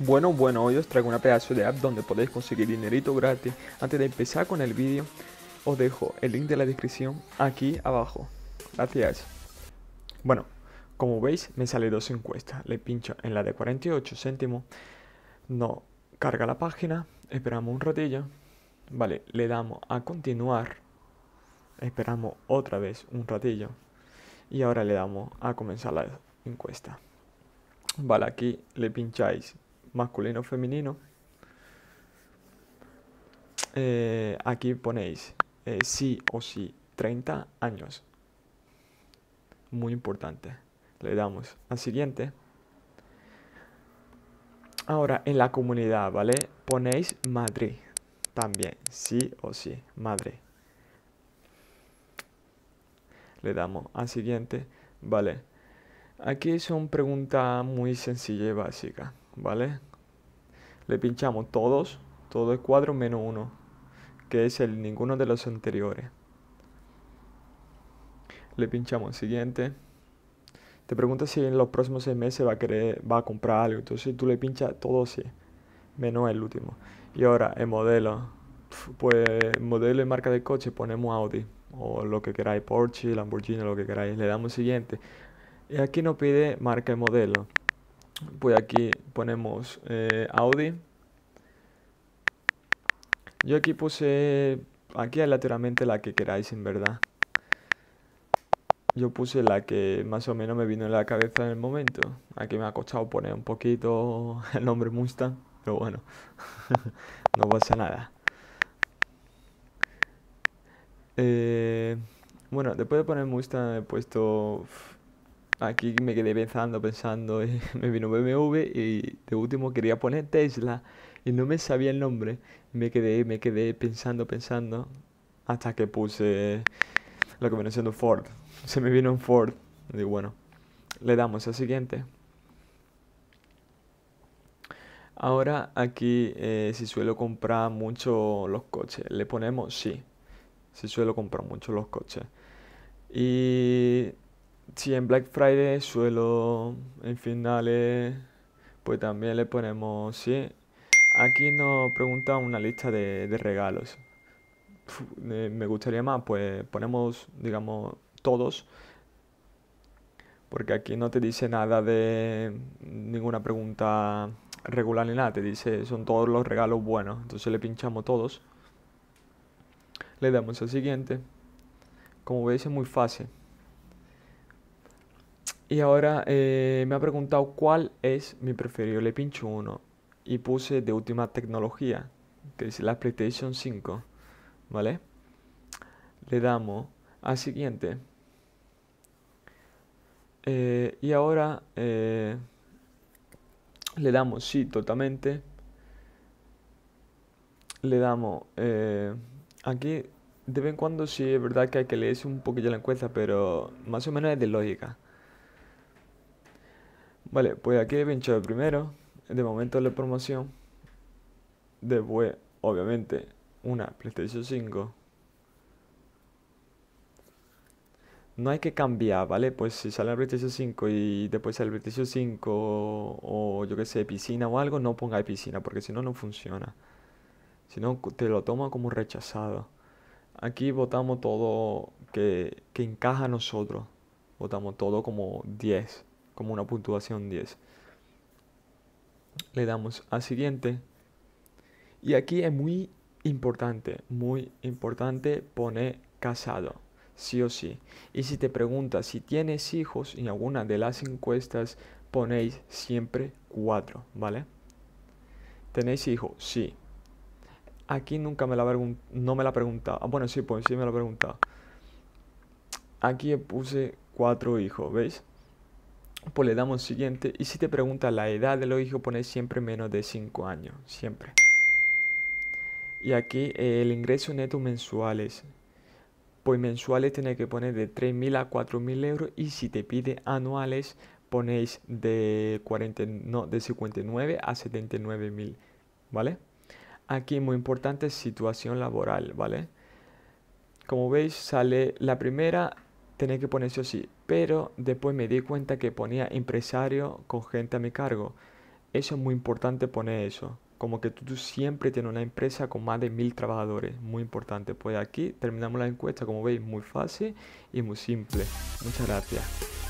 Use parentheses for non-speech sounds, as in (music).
Bueno, bueno, hoy os traigo una pedazo de app donde podéis conseguir dinerito gratis. Antes de empezar con el vídeo, os dejo el link de la descripción aquí abajo. Gracias. Bueno, como veis, me sale dos encuestas. Le pincho en la de 48 céntimos. No, carga la página. Esperamos un ratillo. Vale, le damos a continuar. Esperamos otra vez un ratillo. Y ahora le damos a comenzar la encuesta. Vale, aquí le pincháis masculino o femenino, eh, aquí ponéis eh, sí o sí 30 años. Muy importante. Le damos a siguiente. Ahora en la comunidad, ¿vale? Ponéis Madrid también, sí o sí, Madrid. Le damos a siguiente, ¿vale? Aquí son preguntas muy sencillas y básicas. ¿vale? Le pinchamos todos, todo el cuadro menos uno, que es el ninguno de los anteriores. Le pinchamos siguiente. Te pregunta si en los próximos seis meses va a querer, va a comprar algo. Entonces tú le pinchas todo sí, menos el último. Y ahora el modelo, pues modelo y marca de coche ponemos Audi o lo que queráis, Porsche, Lamborghini, lo que queráis. Le damos siguiente. Y aquí nos pide marca y modelo pues aquí ponemos eh, Audi. Yo aquí puse, aquí aleatoriamente la que queráis en verdad. Yo puse la que más o menos me vino en la cabeza en el momento. Aquí me ha costado poner un poquito (laughs) el nombre Musta, pero bueno, (laughs) no pasa nada. Eh, bueno, después de poner Musta he puesto Aquí me quedé pensando, pensando, y (laughs) me vino BMW y de último quería poner Tesla y no me sabía el nombre. Me quedé, me quedé pensando, pensando, hasta que puse la combinación de Ford. Se me vino un Ford. Y bueno, le damos al siguiente. Ahora aquí, eh, si suelo comprar mucho los coches, le ponemos sí. Si suelo comprar mucho los coches. Y si en Black Friday suelo, en finales, pues también le ponemos, sí. Aquí nos pregunta una lista de, regalos. me gustaría más, pues ponemos, digamos, todos. Porque aquí no te dice nada de ninguna pregunta regular ni nada. Te dice, son todos los regalos buenos. Entonces le pinchamos todos. Le damos al siguiente. Como veis es muy fácil. Y ahora eh, me ha preguntado cuál es mi preferido. Le pincho uno. Y puse de última tecnología, que es la PlayStation 5. ¿Vale? Le damos a siguiente. Eh, y ahora eh, le damos sí totalmente. Le damos aquí de vez en cuando sí es verdad que hay que leerse un poquillo la encuesta, pero más o menos es de lógica. Vale, pues aquí he pinchado primero. De momento la promoción. Después, obviamente, una PlayStation 5. No hay que cambiar, ¿vale? Pues si sale el PlayStation 5 y después sale el PlayStation 5 o, yo que sé, piscina o algo, no ponga piscina porque si no, no funciona. Si no, te lo toma como rechazado. Aquí votamos todo que, que encaja a nosotros. Votamos todo como 10 como una puntuación 10. Le damos a siguiente. Y aquí es muy importante, muy importante poner casado, sí o sí. Y si te preguntas si tienes hijos en alguna de las encuestas, ponéis siempre cuatro ¿vale? ¿Tenéis hijos? Sí. Aquí nunca me la no me la preguntaba. Ah, bueno, sí, pues sí me la preguntaba. Aquí puse cuatro hijos, ¿veis? pues le damos siguiente. Y si te pregunta la edad de los hijos, pones siempre menos de 5 años, siempre. Y aquí eh, el ingreso neto mensuales. Pues mensuales tiene que poner de 3.000 a 4.000 euros. Y si te pide anuales, ponéis de, 40, no, de 59 a 79.000. ¿Vale? Aquí muy importante situación laboral, ¿vale? Como veis, sale la primera tenía que poner eso así. Pero después me di cuenta que ponía empresario con gente a mi cargo. Eso es muy importante poner eso. Como que tú, siempre tienes una empresa con más de mil trabajadores. Muy importante. Pues aquí terminamos la encuesta, como veis, muy fácil y muy simple. Muchas gracias.